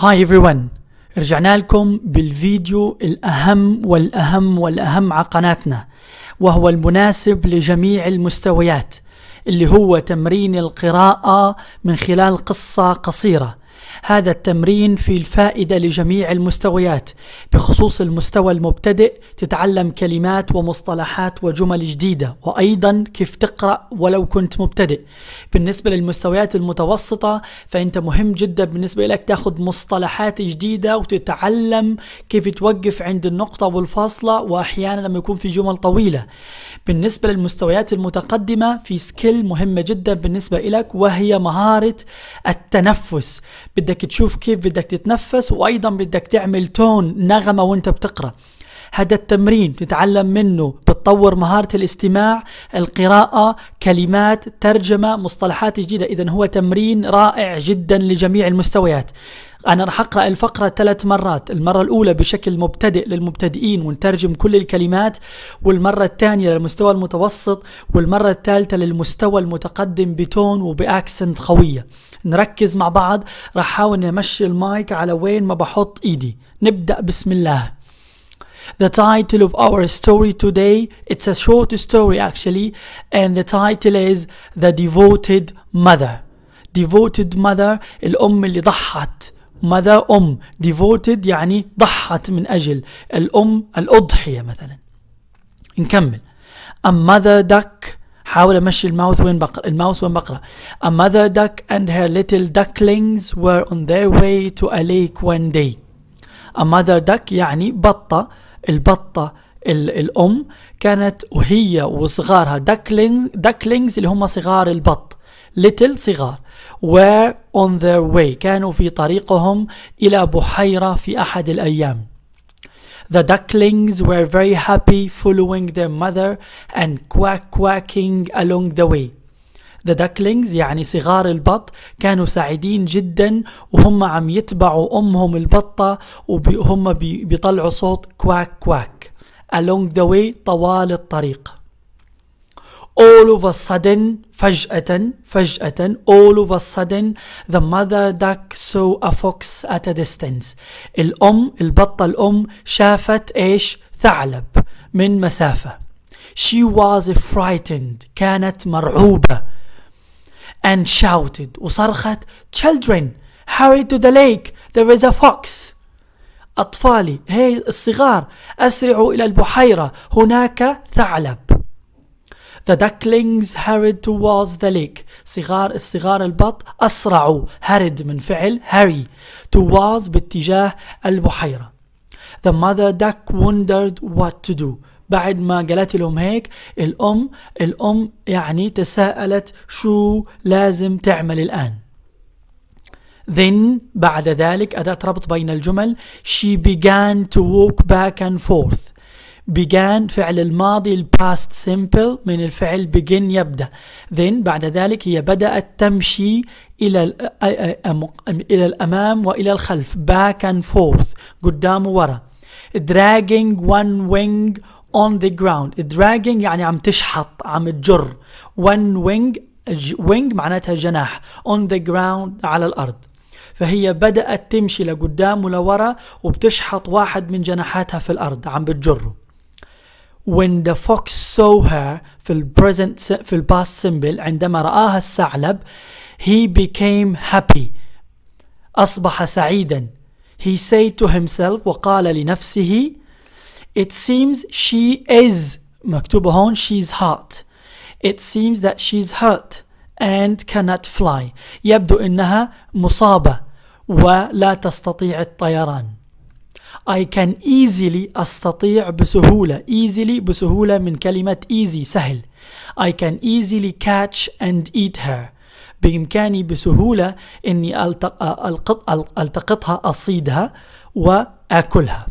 هاي ايفريون رجعنا لكم بالفيديو الأهم والأهم والأهم على قناتنا وهو المناسب لجميع المستويات اللي هو تمرين القراءة من خلال قصة قصيرة هذا التمرين فيه الفائدة لجميع المستويات بخصوص المستوى المبتدئ تتعلم كلمات ومصطلحات وجمل جديدة وأيضا كيف تقرأ ولو كنت مبتدئ بالنسبة للمستويات المتوسطة فأنت مهم جدا بالنسبة لك تأخذ مصطلحات جديدة وتتعلم كيف توقف عند النقطة والفاصلة وأحيانا لما يكون في جمل طويلة بالنسبة للمستويات المتقدمة في سكيل مهمة جدا بالنسبة لك وهي مهارة التنفس بدك تشوف كيف بدك تتنفس وايضا بدك تعمل تون نغمه وانت بتقرا هذا التمرين تتعلم منه بتطور مهارة الاستماع القراءة كلمات ترجمة مصطلحات جديدة إذا هو تمرين رائع جدا لجميع المستويات أنا رح أقرأ الفقرة ثلاث مرات المرة الأولى بشكل مبتدئ للمبتدئين ونترجم كل الكلمات والمرة الثانية للمستوى المتوسط والمرة الثالثة للمستوى المتقدم بتون وبأكسنت قوية نركز مع بعض رح أحاول أمشي المايك على وين ما بحط إيدي نبدأ بسم الله the title of our story today. It's a short story actually, and the title is The Devoted Mother. Devoted Mother الأم اللي ضحت mother أم devoted يعني ضحت من أجل الأم الأضحية مثلا نكمل A mother duck حاول امشي الماوث وين بقرا الماوس وين بقرا A mother duck and her little ducklings were on their way to a lake one day A mother duck يعني بطة البطة الأم كانت وهي وصغارها داكلينز داكلينز اللي هم صغار البط ليتل صغار were on their way كانوا في طريقهم إلى بحيرة في أحد الأيام The ducklings were very happy following their mother and quack quacking along the way ذا داكلينجز يعني صغار البط كانوا سعيدين جدا وهم عم يتبعوا أمهم البطة وهم بيطلعوا صوت كواك كواك along the way طوال الطريق all of a sudden فجأة فجأة all of a sudden the mother duck saw a fox at a distance الأم البطة الأم شافت إيش ثعلب من مسافة she was frightened كانت مرعوبة and shouted وصرخت children hurry to the lake there is a fox أطفالي هي الصغار أسرعوا إلى البحيرة هناك ثعلب The ducklings hurried towards the lake صغار الصغار البط أسرعوا هرد من فعل hurry towards باتجاه البحيرة The mother duck wondered what to do بعد ما قالت لهم هيك الأم الأم يعني تساءلت شو لازم تعمل الآن Then بعد ذلك أداة ربط بين الجمل She began to walk back and forth began فعل الماضي الباست simple من الفعل begin يبدأ then بعد ذلك هي بدأت تمشي إلى إلى الأمام وإلى الخلف back and forth قدام وورا dragging one wing on the ground dragging يعني عم تشحط عم تجر one wing wing معناتها جناح on the ground على الأرض فهي بدأت تمشي لقدام ولورا وبتشحط واحد من جناحاتها في الأرض عم بتجره when the fox saw her في ال present في ال past simple عندما رآها الثعلب he became happy أصبح سعيدا he said to himself وقال لنفسه It seems she is مكتوبة هون she's hot It seems that she's hurt and cannot fly يبدو إنها مصابة ولا تستطيع الطيران I can easily أستطيع بسهولة easily بسهولة من كلمة easy سهل I can easily catch and eat her بإمكاني بسهولة أني ألتقطها أصيدها وأكلها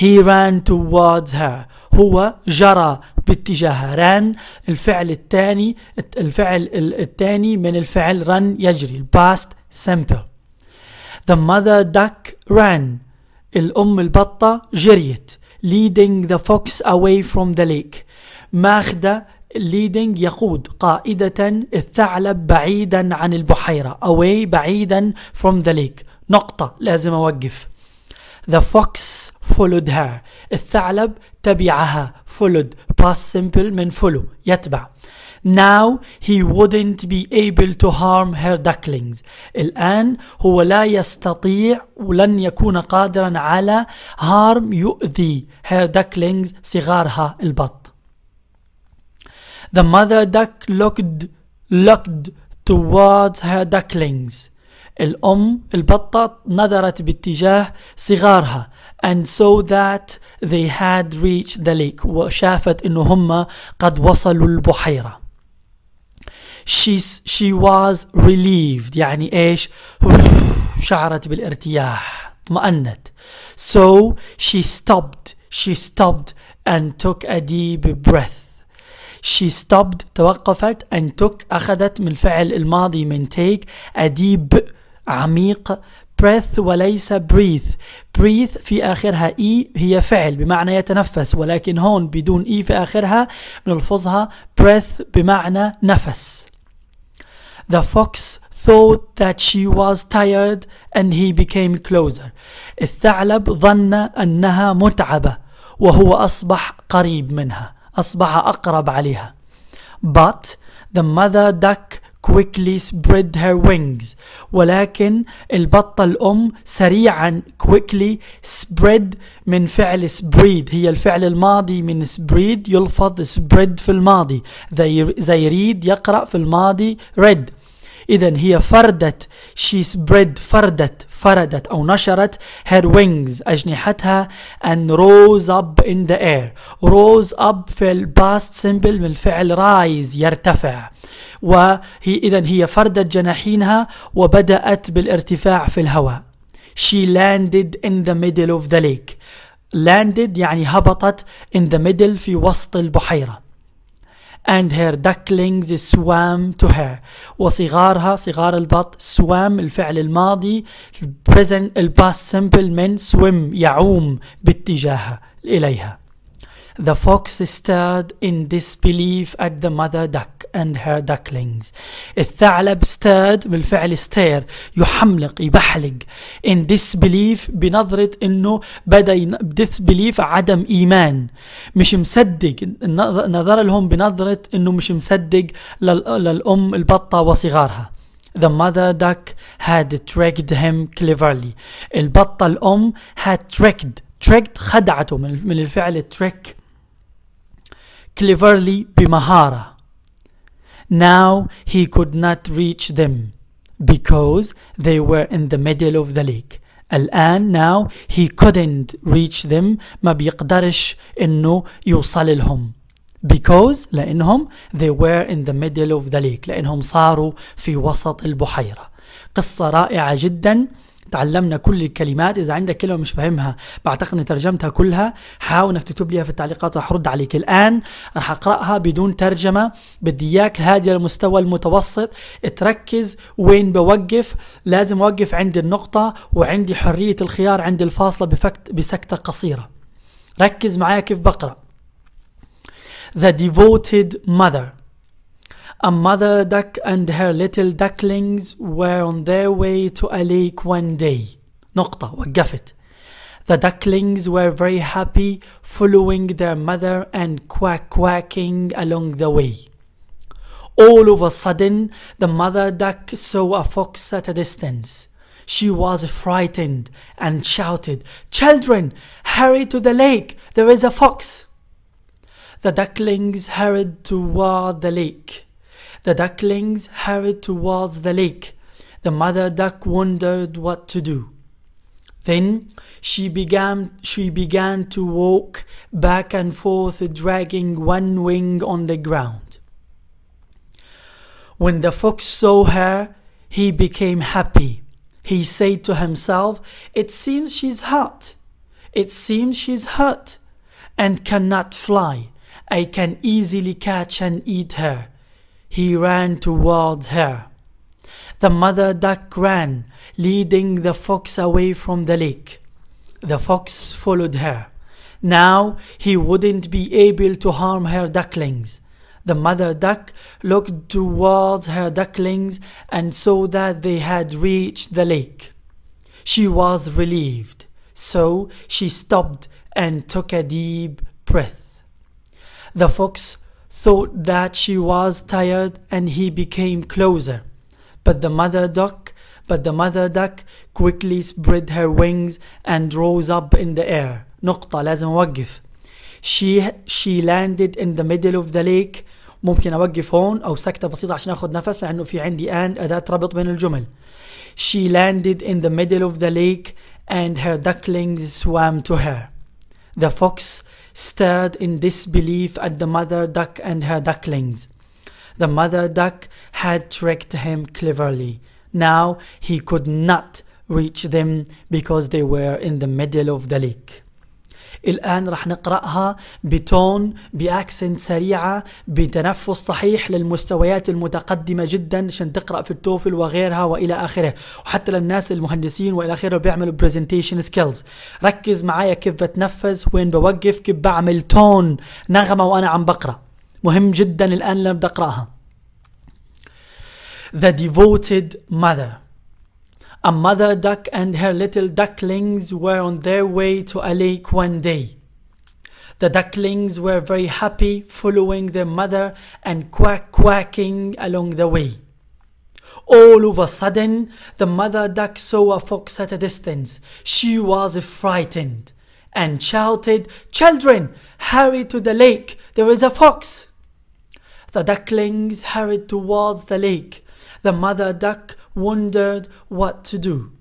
He ran towards her هو جرى باتجاهها ran الفعل الثاني الفعل الثاني من الفعل run يجري past simple The mother duck ran الأم البطة جريت leading the fox away from the lake ماخدة leading يقود قائدة الثعلب بعيدا عن البحيرة away بعيدا from the lake نقطة لازم أوقف The fox followed her الثعلب تبعها followed past simple من follow يتبع Now he wouldn't be able to harm her ducklings. الآن هو لا يستطيع ولن يكون قادرا على harm يؤذي her ducklings صغارها البط. The mother duck looked looked towards her ducklings. الأم البطة نظرت باتجاه صغارها and so that they had reached the lake وشافت إنه هم قد وصلوا البحيرة she, she was relieved يعني إيش شعرت بالارتياح اطمأنت so she stopped she stopped and took a deep breath She stopped توقفت and took أخذت من الفعل الماضي من take a deep عميق breath وليس breathe breathe في آخرها إي e هي فعل بمعنى يتنفس ولكن هون بدون إي e في آخرها بنلفظها breath بمعنى نفس The fox thought that she was tired and he became closer. الثعلب ظن أنها متعبة وهو أصبح قريب منها، أصبح أقرب عليها. But the mother duck quickly spread her wings ولكن البطة الأم سريعا quickly spread من فعل spread هي الفعل الماضي من spread يلفظ spread في الماضي زي, زي read يقرأ في الماضي read إذا هي فردت she spread فردت فردت أو نشرت her wings أجنحتها and rose up in the air rose up في الباست سيمبل من الفعل rise يرتفع وهي إذا هي فردت جناحينها وبدأت بالارتفاع في الهواء she landed in the middle of the lake landed يعني هبطت in the middle في وسط البحيرة and her ducklings swam to her وصغارها صغار البط swam الفعل الماضي present past simple من swim يعوم باتجاهها إليها The fox stared in disbelief at the mother duck and her ducklings الثعلب استاد بالفعل استير يحملق يبحلق in disbelief بنظرة انه بدأ disbelief عدم ايمان مش مصدق نظر لهم بنظرة انه مش مصدق للأم البطة وصغارها The mother duck had tricked him cleverly. البطة الأم had tricked. tricked خدعته من الفعل trick. cleverly بمهارة. Now he could not reach them because they were in the middle of the lake. الآن now he couldn't reach them ما بيقدرش إنه يوصل لهم because لأنهم they were in the middle of the lake لأنهم صاروا في وسط البحيرة قصة رائعة جدا تعلمنا كل الكلمات إذا عندك كلمة مش فاهمها بعتقد أني ترجمتها كلها حاول أنك تكتب لي في التعليقات راح أرد عليك الآن راح أقرأها بدون ترجمة بدي إياك هادية للمستوى المتوسط تركز وين بوقف لازم أوقف عند النقطة وعندي حرية الخيار عند الفاصلة بسكتة قصيرة ركز معايا كيف بقرأ The devoted mother A mother duck and her little ducklings were on their way to a lake one day. نقطة وقفت. The ducklings were very happy following their mother and quack quacking along the way. All of a sudden, the mother duck saw a fox at a distance. She was frightened and shouted, Children, hurry to the lake, there is a fox. The ducklings hurried toward the lake. The ducklings hurried towards the lake. The mother duck wondered what to do. Then she began, she began to walk back and forth, dragging one wing on the ground. When the fox saw her, he became happy. He said to himself, It seems she's hurt. It seems she's hurt and cannot fly. I can easily catch and eat her he ran towards her. The mother duck ran, leading the fox away from the lake. The fox followed her. Now he wouldn't be able to harm her ducklings. The mother duck looked towards her ducklings and saw that they had reached the lake. She was relieved, so she stopped and took a deep breath. The fox thought that she was tired and he became closer. But the mother duck but the mother duck quickly spread her wings and rose up in the air. نقطة لازم أوقف. She, she landed in the middle of the lake. ممكن أوقف هون أو سكتة بسيطة عشان آخذ نفس لأنه في عندي أن أداة ربط بين الجمل. She landed in the middle of the lake and her ducklings swam to her. The fox stared in disbelief at the mother duck and her ducklings. The mother duck had tricked him cleverly. Now he could not reach them because they were in the middle of the lake. الآن رح نقرأها بتون بأكسنت سريعة بتنفس صحيح للمستويات المتقدمة جدا عشان تقرأ في التوفل وغيرها وإلى آخره وحتى للناس المهندسين وإلى آخره بيعملوا برزنتيشن سكيلز ركز معايا كيف بتنفس وين بوقف كيف بعمل تون نغمة وأنا عم بقرأ مهم جدا الآن لما بدي أقرأها The Devoted Mother A mother duck and her little ducklings were on their way to a lake one day. The ducklings were very happy following their mother and quack quacking along the way. All of a sudden, the mother duck saw a fox at a distance. She was frightened and shouted, Children, hurry to the lake, there is a fox. The ducklings hurried towards the lake. The mother duck wondered what to do.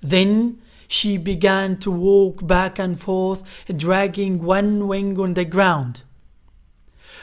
Then she began to walk back and forth, dragging one wing on the ground.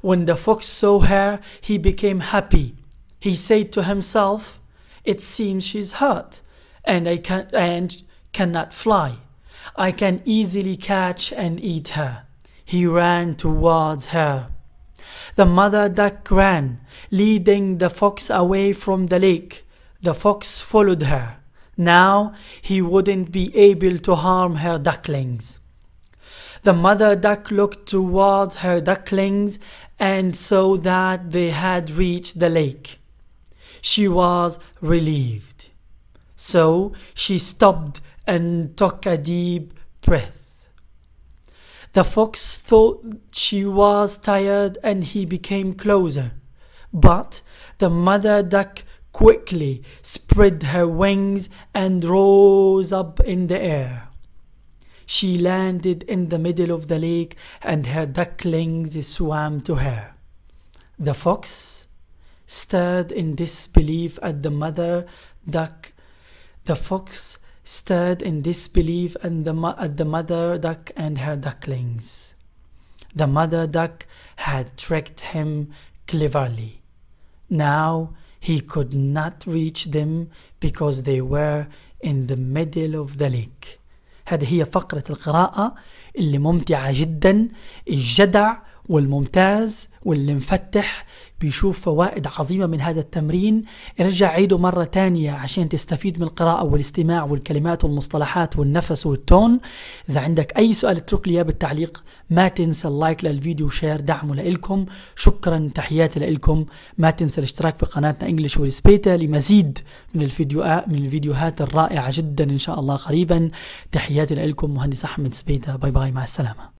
When the fox saw her, he became happy. He said to himself, It seems she's hurt, and I can and cannot fly. I can easily catch and eat her. He ran towards her. The mother duck ran, leading the fox away from the lake. The fox followed her. Now he wouldn't be able to harm her ducklings. The mother duck looked towards her ducklings and saw that they had reached the lake. She was relieved. So she stopped and took a deep breath. The fox thought she was tired and he became closer. But the mother duck quickly spread her wings and rose up in the air. She landed in the middle of the lake and her ducklings swam to her. The fox stared in disbelief at the mother duck. The fox stared in disbelief at the, at the mother duck and her ducklings. The mother duck had tricked him cleverly. Now he could not reach them because they were in the middle of the lake. هذه هي فقرة القراءة اللي ممتعة جدا الجدع والممتاز واللي مفتح بيشوف فوائد عظيمة من هذا التمرين ارجع عيده مرة تانية عشان تستفيد من القراءة والاستماع والكلمات والمصطلحات والنفس والتون إذا عندك أي سؤال اترك لي إياه بالتعليق ما تنسى اللايك للفيديو وشير دعمه لإلكم شكرا تحياتي لإلكم ما تنسى الاشتراك في قناتنا انجلش والسبيتا لمزيد من الفيديو من الفيديوهات الرائعة جدا إن شاء الله قريبا تحياتي لإلكم مهندس أحمد سبيتا باي باي مع السلامة